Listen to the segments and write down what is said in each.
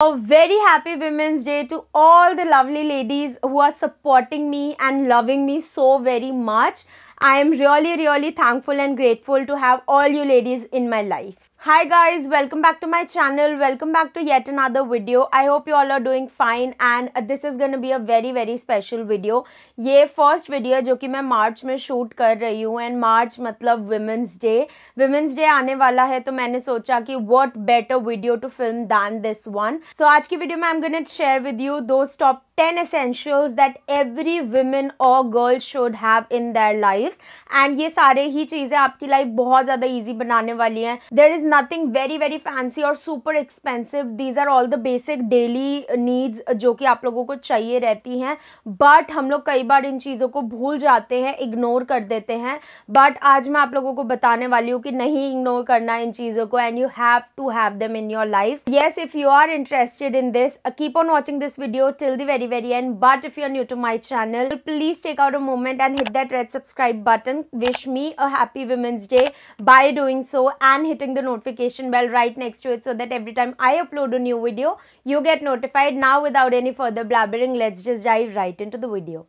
A very happy Women's Day to all the lovely ladies who are supporting me and loving me so very much. I am really, really thankful and grateful to have all you ladies in my life. hi guys welcome back to my channel welcome back to yet another video i hope you all are doing fine and this is going to be a very very special video ये first video जो कि मैं March में shoot कर रही हूँ and March मतलब women's day women's day आने वाला है तो मैंने सोचा कि what better video to film than this one so आज की video में I'm going to share with you those top ten essential that every women और girl should have in their life and ये सारे ही चीज़ें आपकी लाइफ बहुत ज़्यादा ईजी बनाने वाली हैं there is nothing very very fancy और super expensive these are all the basic daily needs जो कि आप लोगों को चाहिए रहती हैं बट हम लोग कई बार इन चीज़ों को भूल जाते हैं इग्नोर कर देते हैं बट आज मैं आप लोगों को बताने वाली हूँ कि नहीं इग्नोर करना इन चीज़ों को and you have to have them in your life yes if you are interested in this keep on watching this video till the very very end but if you're new to my channel please take out a moment and hit that red subscribe button wish me a happy women's day by doing so and hitting the notification bell right next to it so that every time i upload a new video you get notified now without any further blabbering let's just dive right into the video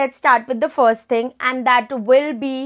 let's start with the first thing and that will be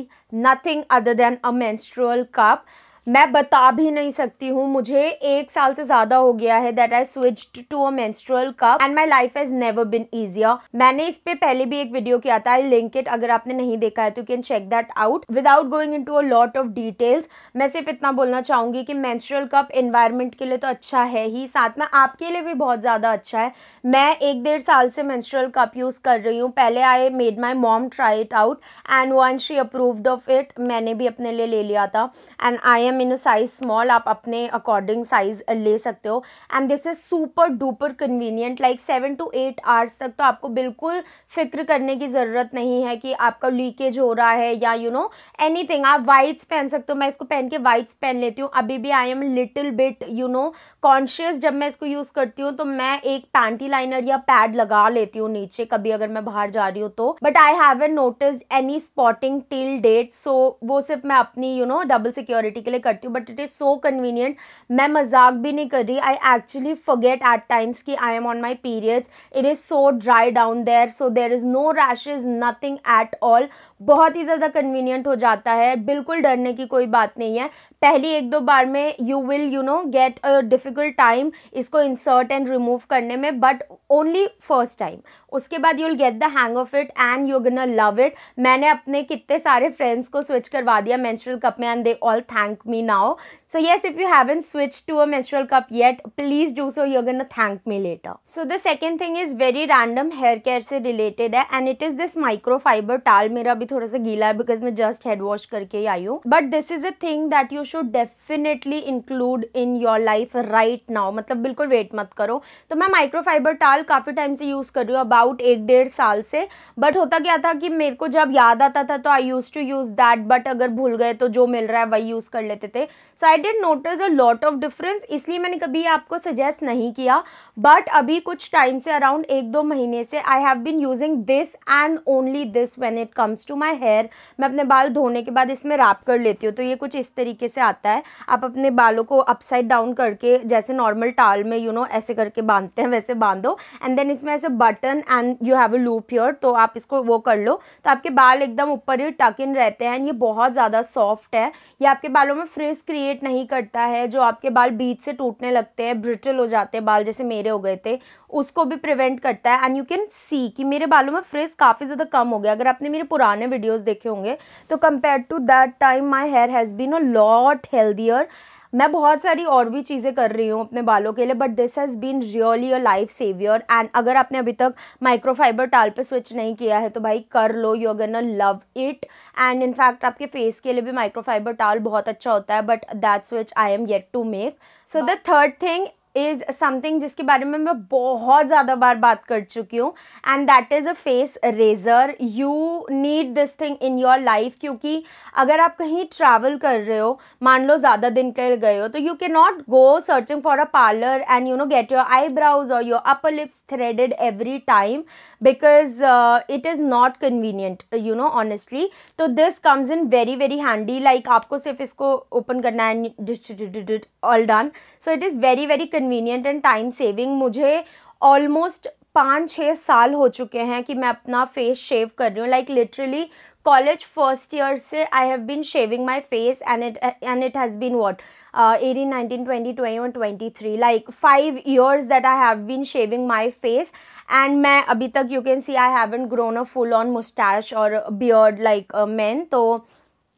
nothing other than a menstrual cup मैं बता भी नहीं सकती हूँ मुझे एक साल से ज्यादा हो गया है that I switch to a menstrual cup and my life has never been easier मैंने इस पे पहले भी एक वीडियो किया था आई लिंक इट अगर आपने नहीं देखा है तो can check that out without going to a lot of details मैं सिर्फ इतना बोलना चाहूंगी कि मेंस्ट्रुअल कप एनवायरनमेंट के लिए तो अच्छा है ही साथ में आपके लिए भी बहुत ज्यादा अच्छा है मैं एक डेढ़ साल से मेंस्ट्रुअल कप यूज कर रही हूँ पहले I made my mom try it out and one she approved of it मैंने भी अपने लिए ले लिया था and I am medium in a size small आप अपने अकॉर्डिंग साइज़ ले सकते हो and this is super duper convenient like seven to eight hours तक तो आपको बिल्कुल फ़िक्र करने की ज़रूरत नहीं है कि आपका लीकेज हो रहा है या यू नो एनी आप वाइट्स पहन सकते हो मैं इसको पहन के वाइट्स पहन लेती हूँ अभी भी I am little bit you know conscious जब मैं इसको यूज़ करती हूँ तो मैं एक पैंटी लाइनर या पैड लगा लेती हूँ नीचे कभी अगर मैं बाहर जा रही हूँ तो but I have an notice any spotting till date so वो सिर्फ मैं अपनी यू नो डबल सिक्योरिटी के लिए करती हूँ but it is so convenient मैं मजाक भी नहीं कर रही I actually forget at times की I am on my periods it is so dry down there so there is no rashes nothing at all बहुत ही ज़्यादा कन्वीनियंट हो जाता है बिल्कुल डरने की कोई बात नहीं है पहली एक दो बार में you will you know get a डिफिक डिफ़िकल्ट टाइम इसको इंसर्ट एंड रिमूव करने में बट ओनली फर्स्ट टाइम उसके बाद you will get the hang of it and you gonna love it मैंने अपने कितने सारे फ्रेंड्स को स्विच करवा दिया मेंस्ट्रुअल कप में and they all thank me now So yes, if you haven't switched to a menstrual cup yet, please do so. You're gonna thank me later. So the second thing is very random hair care से related है and it is this microfiber towel. मेरा अभी थोड़ा सा गीला है because मैं just head wash करके ही आई हूँ. But this is a thing that you should definitely include in your life right now. मतलब बिल्कुल wait मत करो. तो मैं microfiber towel काफ़ी time से use कर रही हूँ about एक डेढ़ साल से. But होता क्या था कि मेरे को जब याद आता था तो I used to use that. But अगर भूल गए तो जो मिल रहा है वही use कर लेते थे. So I did notice a lot of difference इसलिए मैंने कभी आपको सजेस्ट नहीं किया बट अभी कुछ टाइम से अराउंड एक दो महीने से I have been using this and only this when it comes to my hair मैं अपने बाल धोने के बाद इसमें रैप कर लेती हूँ तो ये कुछ इस तरीके से आता है आप अपने बालों को अपसाइड डाउन करके जैसे नॉर्मल टाल में यू you नो know, ऐसे करके बांधते हैं वैसे बांधो एंड देन इसमें ऐसे button and you have a loop your तो आप इसको वो कर लो तो आपके बाल एकदम ऊपर ही टक इन रहते हैं ये बहुत ज़्यादा सॉफ्ट है ये आपके बालों में फ्रिज क्रिएट नहीं करता है जो आपके बाल बीच से टूटने लगते हैं ब्रिटल हो जाते हैं बाल जैसे मेरे मेरे हो गए थे उसको भी प्रिवेंट करता है एंड यू कैन सी कि मेरे बालों में फ्रिज काफ़ी ज़्यादा कम हो गया अगर आपने मेरे पुराने वीडियोस देखे होंगे तो compare to that time my hair has been a lot healthier मैं बहुत सारी और भी चीज़ें कर रही हूँ अपने बालों के लिए but this has been really a life saver and अगर आपने अभी तक माइक्रोफाइबर टाल पे स्विच नहीं किया है तो भाई कर लो यू अगर न लव इट एंड इनफैक्ट आपके फेस के लिए भी माइक्रोफाइबर टाल बहुत अच्छा होता है but that switch I am yet to make so the third thing is something जिसके बारे में मैं बहुत ज़्यादा बार बात कर चुकी हूँ and that is a face razor you need this thing in your life क्योंकि अगर आप कहीं ट्रैवल कर रहे हो मान लो ज़्यादा दिन के लिए गए हो तो you can not go searching for a parlour and you know get your eyebrows और your upper lips threaded every time because it is not convenient you know honestly तो this comes in very very handy like आपको सिर्फ इसको open करना है all done so it is very very convenient and time saving मुझे almost पाँच छः साल हो चुके हैं कि मैं अपना फेस शेव कर रही हूँ like literally college first year से I have been shaving my face and it and it has been what eighteen nineteen twenty twenty one twenty three like five years that I have been shaving my face and मैं अभी तक you can see I haven't grown a full on moustache और beard like man तो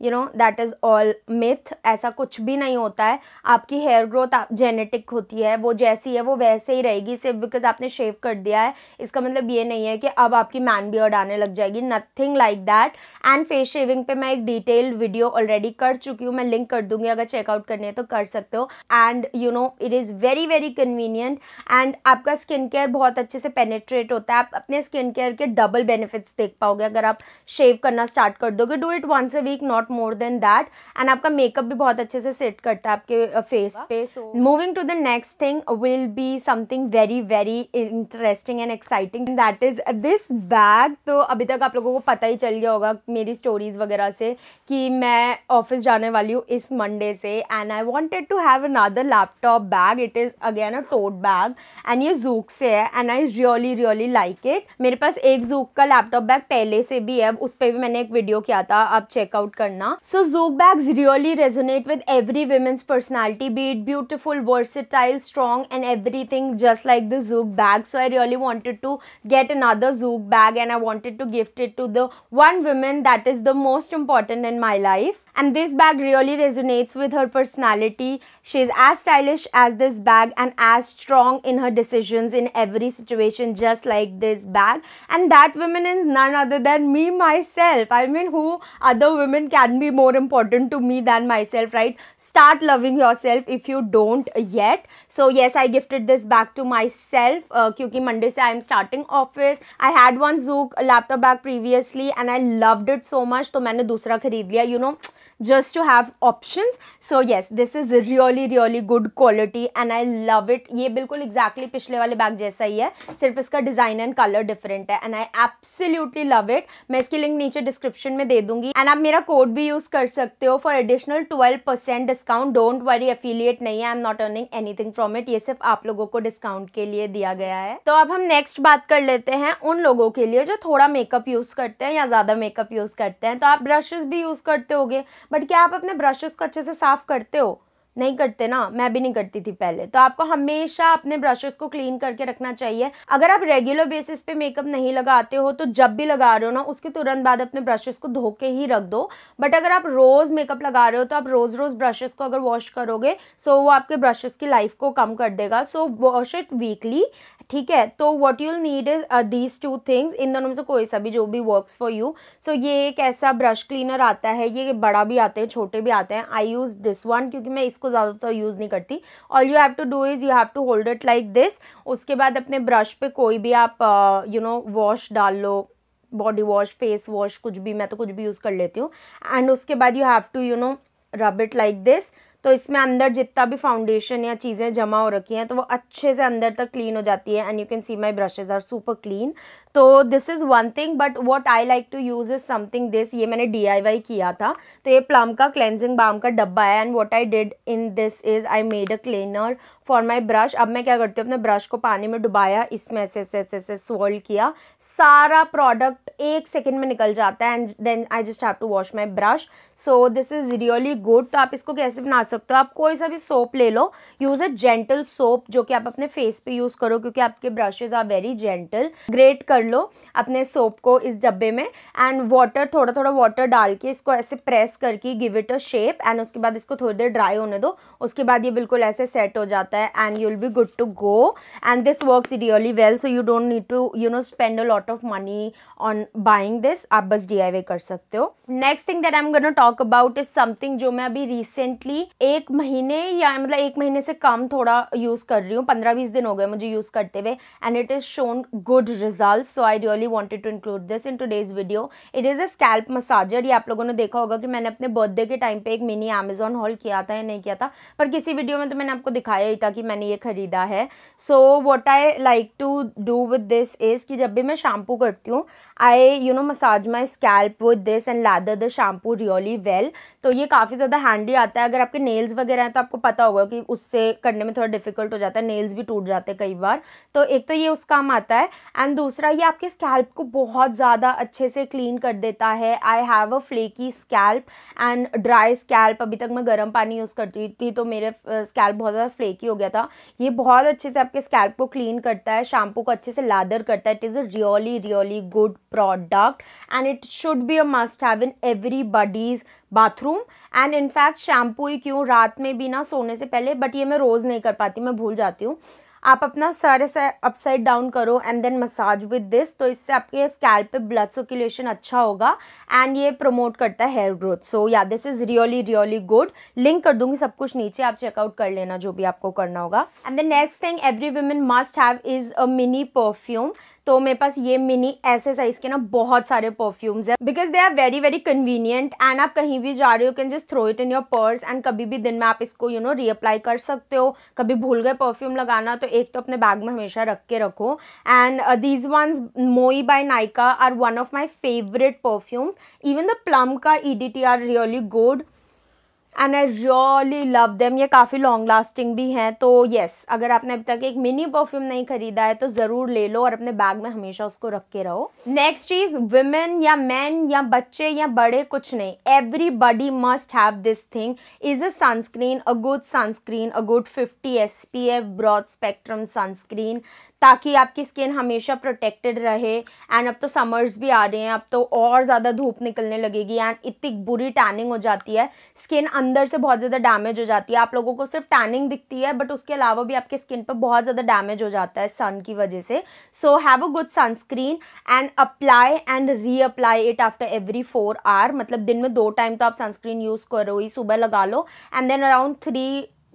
you know that is all myth ऐसा कुछ भी नहीं होता है आपकी हेयर ग्रोथ आप जेनेटिक होती है वो जैसी है वो वैसे ही रहेगी सिर्फ बिकॉज आपने शेव कर दिया है इसका मतलब ये नहीं है कि अब आपकी मैन बियर्ड आने लग जाएगी nothing like that and face shaving पे मैं एक डिटेल्ड वीडियो ऑलरेडी कर चुकी हूँ मैं लिंक कर दूंगी अगर चेकआउट करनी है तो कर सकते हो and you know it is very very convenient and आपका स्किन केयर बहुत अच्छे से पेनेट्रेट होता है आप अपने स्किन केयर के डबल बेनिफिट्स देख पाओगे अगर आप शेव करना स्टार्ट कर दोगे do it once a week not not more than that and आपका मेकअप भी बहुत अच्छे से सेट करता है आपके फेस uh, पे moving to the next thing will be something very very interesting and exciting that is this bag तो अभी तक आप लोगों को पता ही चल गया होगा मेरी स्टोरीज वगैरह से कि मैं ऑफिस जाने वाली हूँ इस मंडे से and I wanted to have another laptop bag it is again a tote bag and ये जूक से है and I really really like it मेरे पास एक जूक का लैपटॉप बैग पहले से भी है उस पर भी मैंने एक वीडियो किया था आप चेकआउट करना So Zouk bags really resonate with every women's personality, be it beautiful, versatile, strong and everything just like the Zouk bag. So I really wanted to get another Zouk bag and I wanted to gift it to the one woman that is the most important in my life and this bag really resonates with her personality. She is as stylish as this bag and as strong in her decisions in every situation just like this bag and that woman is none other than me myself. I mean who other women can be more important to me than myself right? Start loving yourself if you don't yet. So yes I gifted this bag to myself because uh, Monday I am starting office. I had one Zook laptop bag previously and I loved it so much so I bought another one. You know just to have options so yes this is really really good quality and I love it ये बिल्कुल exactly पिछले वाले bag जैसा ही है सिर्फ इसका design and colour different है and I absolutely love it मैं इसकी लिंक नीचे डिस्क्रिप्शन में दे दूंगी एंड आप मेरा कोड भी यूज़ कर सकते हो for additional twelve percent discount don't worry affiliate नहीं है I am not earning anything from it ये सिर्फ आप लोगों को डिस्काउंट के लिए दिया गया है तो अब हम नेक्स्ट बात कर लेते हैं उन लोगों के लिए जो थोड़ा मेकअप यूज़ करते हैं या ज़्यादा मेकअप यूज़ करते हैं तो आप ब्रशेस भी यूज़ करते होगे बट क्या आप अपने ब्रशेस को अच्छे से साफ़ करते हो नहीं करते ना मैं भी नहीं करती थी पहले तो आपको हमेशा अपने ब्रशेस को क्लीन करके रखना चाहिए अगर आप रेगुलर बेसिस पे मेकअप नहीं लगाते हो तो जब भी लगा रहे हो ना उसके तुरंत बाद अपने ब्रशेस को धो के ही रख दो बट अगर आप रोज़ मेकअप लगा रहे हो तो आप रोज़ रोज़ ब्रशेस को अगर वॉश करोगे सो वो आपके ब्रशेस की लाइफ को कम कर देगा सो वॉश इट वीकली ठीक है तो what you'll need is these two things इन दोनों में से कोई सा भी जो भी वर्क्स फॉर यू सो ये एक ऐसा ब्रश क्लीनर आता है ये बड़ा भी आते हैं छोटे भी आते हैं आई यूज़ दिस वन क्योंकि मैं इसको ज़्यादातर यूज़ नहीं करती all you have to do is you have to hold it like this उसके बाद अपने ब्रश पे कोई भी आप यू नो वॉश डाल लो बॉडी वॉश फेस वॉश कुछ भी मैं तो कुछ भी यूज़ कर लेती हूँ एंड उसके बाद you have to you know rub it like this तो इसमें अंदर जितना भी फाउंडेशन या चीज़ें जमा हो रखी हैं तो वो अच्छे से अंदर तक क्लीन हो जाती है and you can see my brushes are super clean तो this is one thing but what I like to use is something this ये मैंने डी किया था तो ये प्लम का क्लेंजिंग बाम का डब्बा है and what I did in this is I made a cleaner for my brush अब मैं क्या करती हूँ अपने ब्रश को पानी में डुबाया इसमें ऐसे ऐसे ऐसे ऐसे सोल्व किया सारा प्रोडक्ट एक सेकेंड में निकल जाता है and then I just have to wash my brush so this is really good तो आप इसको कैसे बना सकते हो आप कोई सा भी सोप ले लो यूज़ अ जेंटल सोप जो कि आप अपने फेस पे यूज़ करो क्योंकि आपके brushes are very gentle great कर लो अपने सोप को इस डब्बे में एंड वाटर थोड़ा थोड़ा वाटर डाल के इसको ऐसे प्रेस करके give it a shape and उसके बाद इसको थोड़ी देर ड्राई होने दो उसके बाद ये बिल्कुल ऐसे सेट हो जाता है होता है and you will be good to go and this works really well so you don't need to you know spend a lot of money on buying this आप बस डी कर सकते हो next thing that I am gonna talk about is something जो मैं अभी recently एक महीने या मतलब एक महीने से कम थोड़ा यूज़ कर रही हूँ पंद्रह बीस दिन हो गए मुझे यूज़ करते हुए and it is shown good result so I really wanted to include this in today's video it is a scalp massager ये आप लोगों ने देखा होगा कि मैंने अपने बर्थडे के टाइम पे एक मिनी अमेजोन हॉल किया था या नहीं किया था पर किसी वीडियो में तो मैंने आपको दिखाया ही था का कि मैंने ये ख़रीदा है so what I like to do with this is कि जब भी मैं शैम्पू करती हूँ I you know massage my scalp with this and lather the shampoo really well तो ये काफ़ी ज़्यादा हैंडी आता है अगर आपके नेल्स वगैरह हैं तो आपको पता होगा कि उससे करने में थोड़ा डिफिकल्ट हो जाता है नेल्स भी टूट जाते हैं कई बार तो एक तो ये उस काम आता है एंड दूसरा ये आपके स्कैल्प को बहुत ज़्यादा अच्छे से क्लीन कर देता है I have a flaky scalp and dry scalp अभी तक मैं गर्म पानी यूज़ करती थी तो मेरे स्कैल्प बहुत ज़्यादा फ्लेकी हो गया था ये बहुत अच्छे से आपके स्कैल्प को क्लीन करता है शैम्पू को अच्छे से लादर करता है it is a really really good product and it should be a must have in everybody's bathroom and in fact shampoo ही क्यों रात में भी ना सोने से पहले बट ये मैं रोज़ नहीं कर पाती मैं भूल जाती हूँ आप अपना सर अपसाइड डाउन करो and then massage with this तो इससे आपके स्कैल्प पे ब्लड सर्कुलेशन अच्छा होगा एंड ये प्रमोट करता है hair growth so yeah this is really really good link कर दूंगी सब कुछ नीचे आप चेकआउट कर लेना जो भी आपको करना होगा and the next thing every women must have is a mini perfume तो मेरे पास ये मिनी ऐसे साइज के ना बहुत सारे परफ्यूम्स है because they are very very convenient and आप कहीं भी जा रहे हो can just throw it in your purse and कभी भी दिन में आप इसको यू नो रीअप्लाई कर सकते हो कभी भूल गए परफ्यूम लगाना तो एक तो अपने बैग में हमेशा रख के रखो and these ones Moi by Nykaa are one of my favourite perfumes even the Plum का E D T are really good and I really love them ये काफ़ी लॉन्ग लास्टिंग भी हैं तो येस अगर आपने अभी तक एक मिनी परफ्यूम नहीं खरीदा है तो ज़रूर ले लो और अपने बैग में हमेशा उसको रख के रहो नेक्स्ट चीज़ वुमेन या मैन या बच्चे या बड़े कुछ नहीं everybody must have this thing is a sunscreen a good sunscreen a good fifty S P F broad spectrum sunscreen ताकि आपकी स्किन हमेशा प्रोटेक्टेड रहे एंड अब तो समर्स भी आ रहे हैं अब तो और ज़्यादा धूप निकलने लगेगी एंड इतनी बुरी टैनिंग हो जाती है स्किन अंदर से बहुत ज़्यादा डैमेज हो जाती है आप लोगों को सिर्फ टैनिंग दिखती है बट उसके अलावा भी आपके स्किन पर बहुत ज़्यादा डैमेज हो जाता है सन की वजह से so have a good sunscreen and apply and reapply it after every four hour मतलब दिन में दो टाइम तो आप सनस्क्रीन यूज़ करो ही सुबह लगा लो and then around three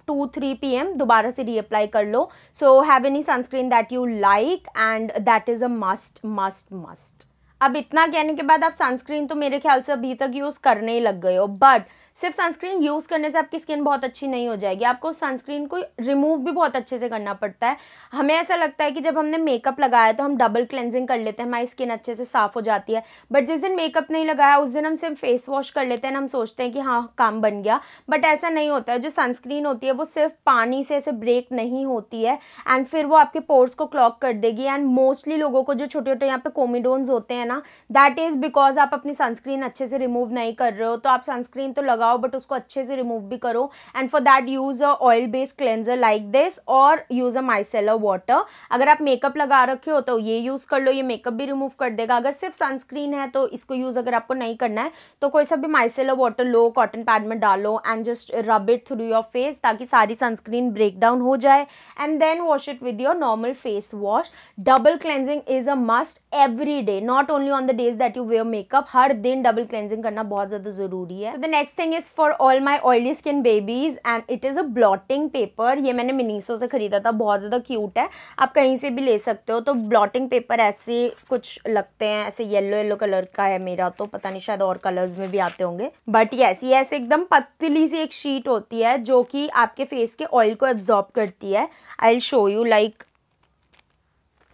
two three P M दोबारा से रीअप्लाई कर लो so have any sunscreen that you like and that is a must must must अब इतना कहने के बाद आप सनस्क्रीन तो मेरे ख्याल से अभी तक यूज़ करने ही लग गए हो बट सिर्फ सनस्क्रीन यूज़ करने से आपकी स्किन बहुत अच्छी नहीं हो जाएगी आपको सनस्क्रीन को रिमूव भी बहुत अच्छे से करना पड़ता है हमें ऐसा लगता है कि जब हमने मेकअप लगाया तो हम डबल क्लेंजिंग कर लेते हैं हमारी स्किन अच्छे से साफ़ हो जाती है बट जिस दिन मेकअप नहीं लगाया उस दिन हम सिर्फ फेस वॉश कर लेते हैं हम सोचते हैं कि हाँ काम बन गया बट ऐसा नहीं होता है जो सनस्क्रीन होती है वो सिर्फ पानी से ऐसे ब्रेक नहीं होती है एंड फिर वो आपके पोर्स को क्लॉक कर देगी एंड मोस्टली लोगों को जो छोटे छोटे यहाँ पे कोमिडोन्स होते हैं ना दैट इज़ बिकॉज आप अपनी सनस्क्रीन अच्छे से रिमूव नहीं कर रहे हो तो आप सनस्क्रीन तो लगा लगाओ बट उसको अच्छे से रिमूव भी करो and for that use a oil based cleanser like this और यूज़ अ माइसेलर वाटर अगर आप मेकअप लगा रखे हो तो ये यूज़ कर लो ये मेकअप भी रिमूव कर देगा अगर सिर्फ सनस्क्रीन है तो इसको यूज़ अगर आपको नहीं करना है तो कोई सा भी माइसेलर वाटर लो कॉटन पैड में डालो and just rub it through your face ताकि सारी सनस्क्रीन ब्रेक डाउन हो जाए and then wash it with your normal face wash double cleansing is a must every day not only on the days that you wear makeup हर दिन double cleansing करना बहुत ज़्यादा ज़रूरी है the next thing thing is for all my oily skin babies and it is a blotting paper ये मैंने Miniso से ख़रीदा था बहुत ज़्यादा क्यूट है आप कहीं से भी ले सकते हो तो ब्लॉटिंग पेपर ऐसे कुछ लगते हैं ऐसे येलो येलो कलर का है मेरा तो पता नहीं शायद और कलर्स में भी आते होंगे बट येस ये ऐसे एकदम पतली सी एक शीट होती है जो कि आपके फेस के ऑयल को एब्जॉर्ब करती है I show you like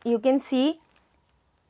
you can see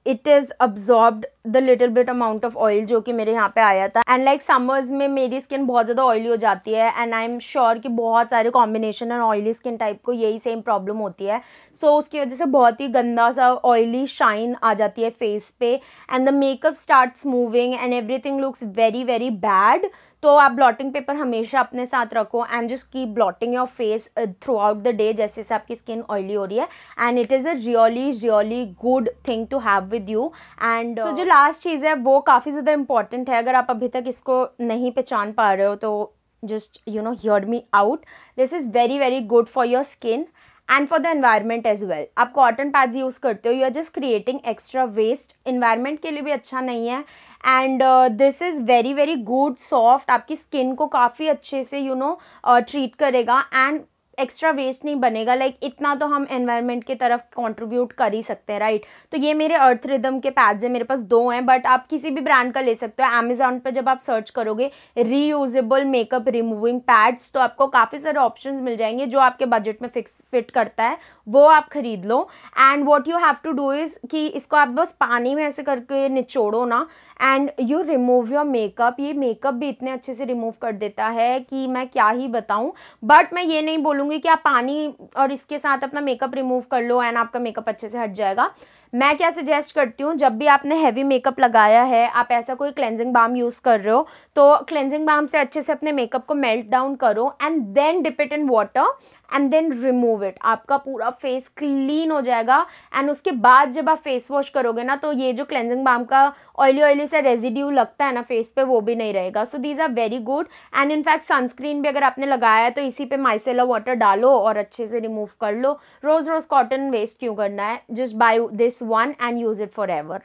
it is absorbed the little bit amount of oil जो कि मेरे यहाँ पे आया था एंड लाइक समर्स में मेरी स्किन बहुत ज़्यादा ऑयली हो जाती है एंड आई एम श्योर कि बहुत सारे combination and oily skin type को यही सेम प्रॉब्लम होती है सो so, उसकी वजह से बहुत ही गंदा सा ऑयली शाइन आ जाती है फेस पे and the makeup starts moving and everything looks very very bad तो आप ब्लॉटिंग पेपर हमेशा अपने साथ रखो and just keep blotting your face throughout the day जैसे जैसे आपकी स्किन ऑयली हो रही है and it is a really really good thing to have with you and so जो लास्ट चीज़ है वो काफ़ी ज़्यादा इंपॉर्टेंट है अगर आप अभी तक इसको नहीं पहचान पा रहे हो तो just you know hear me out this is very very good for your skin and for the environment as well आप cotton pads use करते हो you are just creating extra waste environment के लिए भी अच्छा नहीं है and this is very very good soft आपकी स्किन को काफ़ी अच्छे से यू नो ट्रीट करेगा एंड एक्स्ट्रा वेस्ट नहीं बनेगा लाइक इतना तो हम एनवायरनमेंट की तरफ कंट्रीब्यूट कर ही सकते हैं राइट तो ये मेरे अर्थ रिदम के पैड्स हैं मेरे पास दो हैं बट आप किसी भी ब्रांड का ले सकते हो अमेजोन पर जब आप सर्च करोगे रीयूजेबल मेकअप रिमूविंग पैड्स तो आपको काफ़ी सारे ऑप्शन मिल जाएंगे जो आपके बजट में फिक्स फिट करता है वो आप खरीद लो and what you have to do is कि इसको आप बस पानी में ऐसे करके निचोड़ो ना and you remove your makeup ये मेकअप भी इतने अच्छे से रिमूव कर देता है कि मैं क्या ही बताऊँ बट मैं ये नहीं बोलूँगी कि आप पानी और इसके साथ अपना मेकअप रिमूव कर लो एंड आपका मेकअप अच्छे से हट जाएगा मैं क्या सजेस्ट करती हूँ जब भी आपने हैवी मेकअप लगाया है आप ऐसा कोई क्लेंजिंग बाम यूज़ कर रहे हो तो क्लेंजिंग बाम से अच्छे से अपने मेकअप को मेल्ट डाउन करो and then dip it in water and then remove it आपका पूरा फेस क्लीन हो जाएगा एंड उसके बाद जब आप फेस वॉश करोगे ना तो ये जो क्लेंजिंग बाम का ऑयली ऑयली सा रेजिड्यू लगता है ना फेस पे वो भी नहीं रहेगा so these are very good and in fact sunscreen भी अगर आपने लगाया है तो इसी पे माइसेला वाटर डालो और अच्छे से रिमूव कर लो रोज़ रोज़ कॉटन वेस्ट क्यों करना है just buy this one and use it forever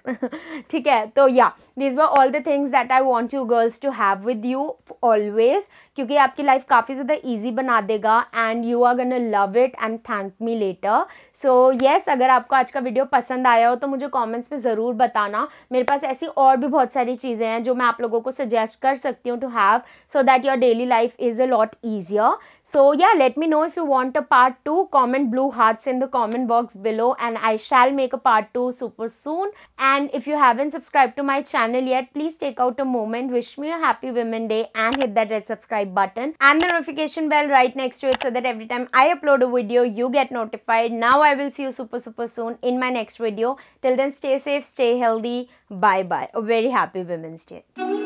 ठीक है तो yeah these were all the things that I want you girls to have with you always क्योंकि आपकी लाइफ काफ़ी ज़्यादा ईजी बना देगा and you are gonna love it and thank me later so so, yes yes, अगर आपको आज का वीडियो पसंद आया हो तो मुझे कॉमेंट्स में ज़रूर बताना मेरे पास ऐसी और भी बहुत सारी चीज़ें हैं जो मैं आप लोगों को सजेस्ट कर सकती हूँ to have so that your daily life is a lot easier so yeah let me know if you want a part two comment blue hearts in the comment box below and I shall make a part two super soon and if you have subscribe to my channel yet please take out a moment wish me happy women day and hit that red subscribe button and the notification bell right next to it so that every time I upload a video you get notified now I will see you super, super soon in my next video. Till then, stay safe, stay healthy. Bye bye. A very happy Women's Day.